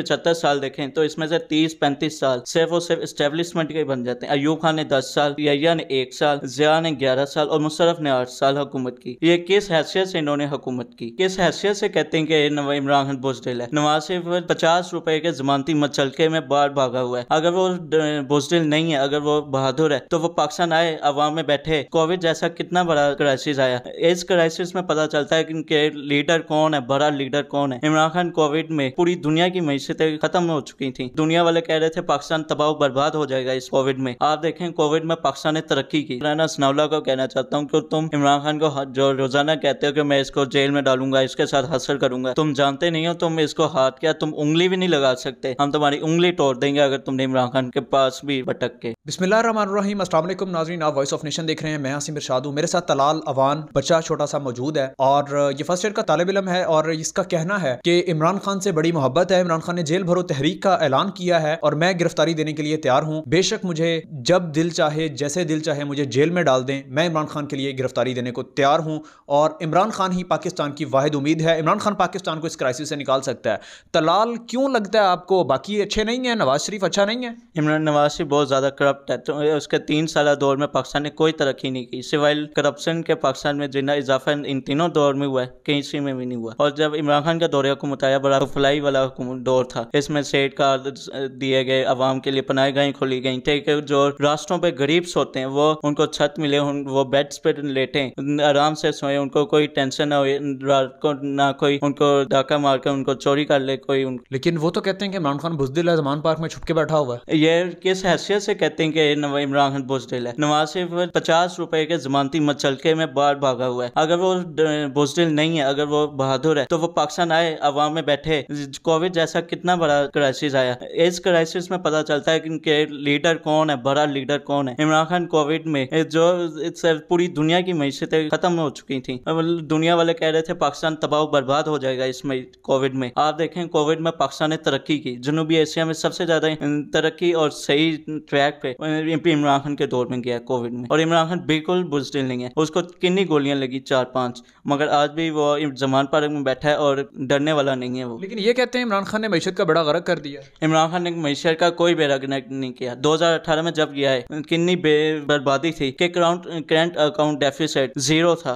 पिछहत्तर साल देखें तो इसमें से तीस पैंतीस साल सिर्फ और सिर्फ स्टेब्लिशमेंट के बन जाते हैं अयूब खान ने दस साल यैया ने एक साल जिया ने ग्यारह साल और मुशरफ ने आठ साल हुकूमत की ये किस हैसियत से इन्होंने हुकूमत की किस हैसियत से कहते हैं की इमरान खान बुजडिल है नवाज शरीफ पचास रुपए के जमानती मचलके में बाढ़ भागा हुआ है अगर वो बुजडिल नहीं है अगर वो बहादुर है तो वो पाकिस्तान आए अवाम में बैठे कोविड जैसा कितना बड़ा क्राइसिस आया इस क्राइसिस में पता चलता है कि लीडर कौन है बड़ा लीडर कौन है इमरान खान कोविड में पूरी दुनिया की मीशत स्थिति खत्म हो चुकी थी दुनिया वाले कह रहे थे पाकिस्तान तबाह बर्बाद हो जाएगा इस कोविड में आप देखें कोविड में पाकिस्तान ने तरक्की की राना सनावला को कहना चाहता हूँ की तुम इमरान खान को जो रोजाना कहते हो कि मैं इसको जेल में डालूंगा इसके साथ हासिल करूंगा तुम जानते नहीं हो तुम इसको हाथ क्या तुम उंगली भी नहीं लगा सकते हम तुम्हारी उंगली तोड़ देंगे अगर तुमने इमरान खान के पास भी भटक के बिस्मिल्लाम नाजरीन आप वॉइस ऑफ नेशन देख रहे हैं मैं हसीम इरशाद हूँ मेरे साथ तलाल अवान बच्चा छोटा सा मौजूद है और ये फर्स्ट ईयर का तालब इलम है और इसका कहना है कि इमरान खान से बड़ी मोहब्बत है इमरान खान ने जेल भरो तहरीक का ऐलान किया है और मैं गिरफ्तारी देने के लिए तैयार हूँ बेशक मुझे जब दिल चाहे जैसे दिल चाहे मुझे जेल में डाल दें मैं इमरान खान के लिए गिरफ्तारी देने को तैयार हूँ और इमरान खान ही पाकिस्तान की वाद उम्मीद है इमरान खान पाकिस्तान को इस क्राइसिस से निकाल सकता है तलाल क्यों लगता है आपको बाकी अच्छे नहीं है नवाज शरीफ अच्छा नहीं है इमरान नवाज शरीफ बहुत ज़्यादा करप्ट है तो उसके तीन साल दौर में पाकिस्तान ने कोई तरक्की नहीं की सिवाय करप्शन के पाकिस्तान में जितना इजाफा इन तीनों दौर में हुआ है कहीं में भी नहीं हुआ और जब इमरान खान का दौरे को मुताया बड़ा फलाई वाला दौर दौर था इसमें सेठ का दिए गए आवाम के लिए पनाह गई खोली गई थे कि जो रास्तों पर गरीब सोते हैं वो उनको छत मिले वो बेड्स पर लेटे आराम से सोए उनको कोई टेंशन ना हो रात को ना कोई उनको डाका मार कर उनको चोरी कर ले कोई उनको लेकिन वो तो कहते हैं कि इमरान खान बुजदिल है जमान पार्क में छुपके बैठा हुआ है ये किस हैसियत से कहते हैं कि इमरान खान बुजदिल है नवाज सिर्फ पचास रुपए के जमानती मचलके में बाहर भागा हुआ है अगर वो बुजदिल नहीं है अगर वो बहादुर है तो वो पाकिस्तान आए अवाम में बैठे कोविड जैसा कितना बड़ा क्राइसिस आया इस क्राइसिस में पता चलता है कि लीडर कौन है बड़ा लीडर कौन है इमरान खान कोविड में जो पूरी दुनिया की मीशतें खत्म हो चुकी थी दुनिया वाले कह रहे थे पाकिस्तान तबाह बर्बाद हो जाएगा इसमें कोविड में आप देखें कोविड में पाकिस्तान ने तरक्की की जनूबी एशिया में सबसे ज्यादा तरक्की और सही ट्रैक पे इमरान खान के दौर में गया कोविड में और इमरान खान बिल्कुल बुजदिल नहीं है उसको किन्नी गोलियां लगी चार पांच मगर आज भी वो जमान पर बैठा है और डरने वाला नहीं है वो लेकिन ये कहते हैं इमरान खान ने मीशत का बड़ा गर्क कर दिया इमरान खान ने मीशत का कोई बेरा नहीं किया 2018 में जब गया है कितनी बर्बादी थी कि करंट अकाउंट डेफिसिट जीरो था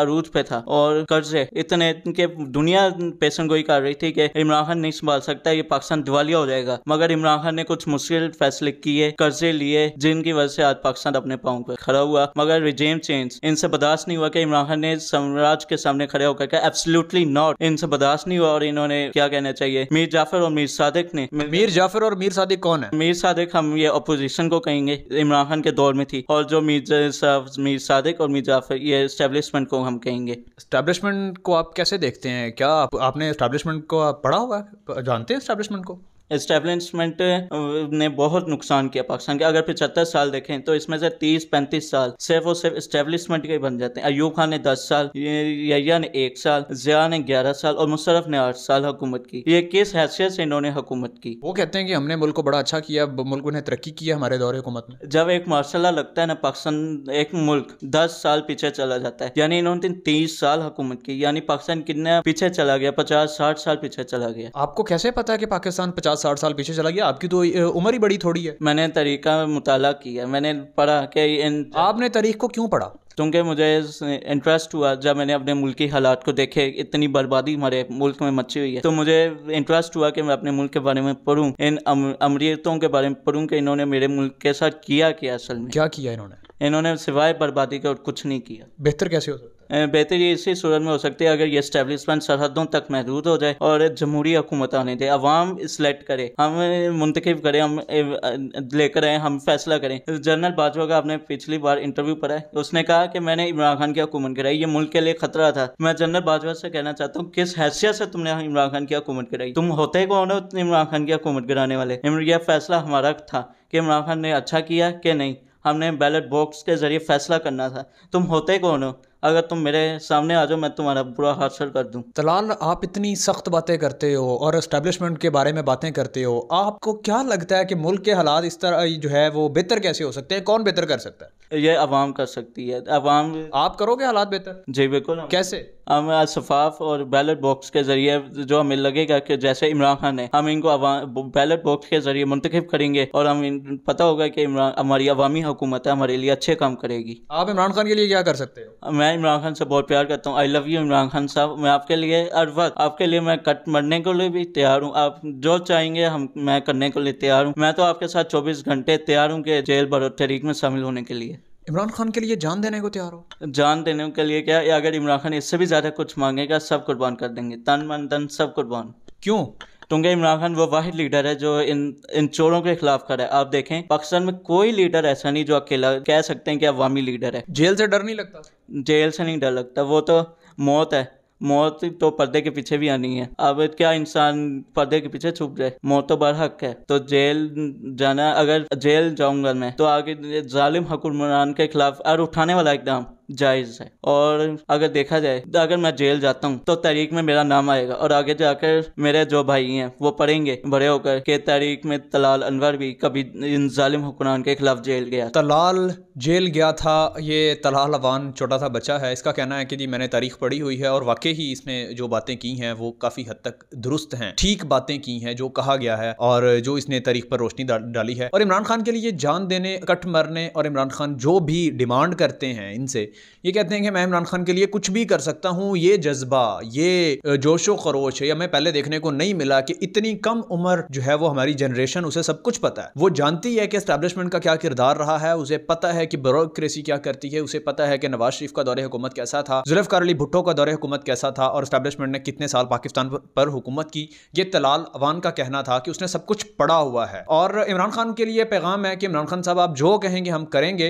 अरूज पे था और कर्जे इतने के दुनिया पेशन गोई कर रही थी कि इमरान खान नहीं संभाल सकता ये पाकिस्तान दिवालिया हो जाएगा मगर इमरान खान ने कुछ मुश्किल फैसले किए कर्जे लिए जिनकी वजह से आज पाकिस्तान अपने पाओं पर खड़ा हुआ मगर रिजेम चेंज इनसे बर्दाश्त नहीं हुआ कि इमरान खान ने साम्राज्य के सामने खड़े होकर एब्सोल्युटली नॉट इनसे बर्दाश्त नहीं हुआ और इन्होंने क्या कहना चाहिए मीर जाफर और मीर सादिक ने मीर जाफर और मीर सादिक कौन है मीर सादिक हम ये अपोजिशन को कहेंगे इमरान खान के दौर में थी और जो मीर मीर सादिक और मीर जाफर ये इस्टेब्लिशमेंट को हम कहेंगे इस्टेब्लिशमेंट को आप कैसे देखते हैं क्या आप, आपने इस्टेब्लिशमेंट को पढ़ा हुआ जानते हैं इस्टेब्लिशमेंट को इस्टेब्लिशमेंट uh, ने बहुत नुकसान किया पाकिस्तान के अगर पिछहत्तर साल देखें तो इसमें से तीस पैंतीस साल सिर्फ और सिर्फ इस्टेब्लिशमेंट के बन जाते हैं अयूब खान ने दस साल यहिया ने एक साल जिया ने ग्यारह साल और मुशरफ ने आठ साल हुकूमत की ये किस हैसियत से इन्होंने हुकूमत की वो कहते हैं कि हमने मुल्क को बड़ा अच्छा किया मुल्क ने तरक्की की हमारे दौरे हुकूमत में जब एक मार्शाला लगता है ना पाकिस्तान एक मुल्क दस साल पीछे चला जाता है यानी इन्होंने तीस साल हुकूमत की यानी पाकिस्तान कितना पीछे चला गया पचास साठ साल पीछे चला गया आपको कैसे पता है कि पाकिस्तान पचास पचास साठ साल पीछे चला गया आपकी तो उम्र ही बड़ी थोड़ी है मैंने तरीका मुताला किया मैंने पढ़ा कि इन आपने तारीख को क्यों पढ़ा क्योंकि मुझे इंटरेस्ट हुआ जब मैंने अपने मुल्क के हालात को देखे इतनी बर्बादी हमारे मुल्क में मची हुई है तो मुझे इंटरेस्ट हुआ कि मैं अपने मुल्क के बारे में पढ़ूं इन अमरीतों के बारे में पढ़ूं कि इन्होंने मेरे मुल्क के साथ किया क्या असल में क्या किया इन्होंने इन्होंने सिवाय बर्बादी के और कुछ नहीं किया बेहतर कैसे हो सकता बेहतर इसी सूरत में हो सकती है अगर ये इस्टेब्लिशमेंट सरहदों तक महदूद हो जाए और जमहूरी हुकूमत आने दे अवाम सेलेक्ट करे हम मुंतखब करें हम लेकर आए हम फैसला करें जनरल बाजवा का आपने पिछली बार इंटरव्यू पर है उसने कहा कि मैंने इमरान खान की हुकूमत कराई ये मुल्क के लिए खतरा था मैं जनरल बाजवा से कहना चाहता हूँ किस हैसियत से तुमने इमरान खान की हुकूमत कराई तुम होते कौन हो इमरान खान की हुकूमत कराने वाले यह फैसला हमारा था कि इमरान खान ने अच्छा किया कि नहीं हमने बैलेट बॉक्स के ज़रिए फैसला करना था तुम होते कौन हो अगर तुम मेरे सामने आ जाओ मैं तुम्हारा बुरा हादसा कर दूं तलाल आप इतनी सख्त बातें करते हो और इस्टेबलिशमेंट के बारे में बातें करते हो आपको क्या लगता है कि मुल्क के हालात इस तरह जो है वो बेहतर कैसे हो सकते हैं कौन बेहतर कर सकता है ये आवाम कर सकती है आवाम आप करोगे हालात बेहतर जी बिल्कुल कैसे हम शफाफ और बैलेट बॉक्स के जरिए जो हमें लगेगा कि जैसे इमरान खान है हम इनको बैलेट बॉक्स के जरिए मुंतखब करेंगे और हम इन, पता होगा कि इमरान हमारी अवामी हुकूमत है हमारे लिए अच्छे काम करेगी आप इमरान खान के लिए क्या कर सकते हो मैं इमरान खान से बहुत प्यार करता हूँ I love you Imran Khan साहब मैं आपके लिए हर वक्त आपके लिए मैं कट मरने के लिए भी तैयार हूँ आप जो चाहेंगे हम मैं करने के लिए तैयार हूँ मैं तो आपके साथ चौबीस घंटे तैयार हूँ कि जेल भरो तहरीक में शामिल होने के लिए इमरान खान के लिए जान देने को तैयार हो जान देने के लिए क्या अगर इमरान खान इससे भी ज़्यादा कुछ मांगेगा सब कुर्बान कर देंगे तन मन तन सब कुर्बान क्यों क्योंकि इमरान खान वो वाहिद लीडर है जो इन इन चोरों के खिलाफ खड़ा है आप देखें पाकिस्तान में कोई लीडर ऐसा नहीं जो अकेला कह सकते हैं कि अवामी लीडर है जेल से डर नहीं लगता जेल से नहीं डर लगता वो तो मौत है मौत तो पर्दे के पीछे भी आनी है अब क्या इंसान पर्दे के पीछे छुप जाए मौत तो हक है तो जेल जाना अगर जेल जाऊंगा मैं तो आगे जालिम हकुमरान के खिलाफ और उठाने वाला एकदम जायज़ है और अगर देखा जाए अगर मैं जेल जाता हूँ तो तारीख में मेरा नाम आएगा और आगे जाकर मेरे जो भाई हैं वो पढ़ेंगे बड़े होकर के तारीख में तलाल अनवर भी कभी इन जालिम हुक्मरान के खिलाफ जेल गया तलाल जेल गया था ये तलाल अवान छोटा सा बच्चा है इसका कहना है कि जी मैंने तारीख पढ़ी हुई है और वाकई ही इसने जो बातें की हैं वो काफ़ी हद तक दुरुस्त हैं ठीक बातें की हैं जो कहा गया है और जो इसने तारीख पर रोशनी डाली है और इमरान खान के लिए जान देने कट मरने और इमरान खान जो भी डिमांड करते हैं इनसे ये कहते हैं कि मैं इमरान खान के लिए कुछ भी कर सकता हूँ ये जज्बा ये जोशो खरोश है या मैं पहले देखने को नहीं मिला कि इतनी कम उम्र जो है वो हमारी जनरेशन उसे सब कुछ पता है वो जानती है कि स्टैब्लिशमेंट का क्या किरदार रहा है उसे पता है कि ब्यूरोक्रेसी क्या करती है उसे पता है कि नवाज शरीफ का दौरे हुकूमत कैसा था जुल्फकार अली भुट्टो का दौरे हुकूमत कैसा था और स्टैब्लिशमेंट ने कितने साल पाकिस्तान पर हुकूमत की ये तलाल अवान का कहना था कि उसने सब कुछ पढ़ा हुआ है और इमरान खान के लिए पैगाम है कि इमरान खान साहब आप जो कहेंगे हम करेंगे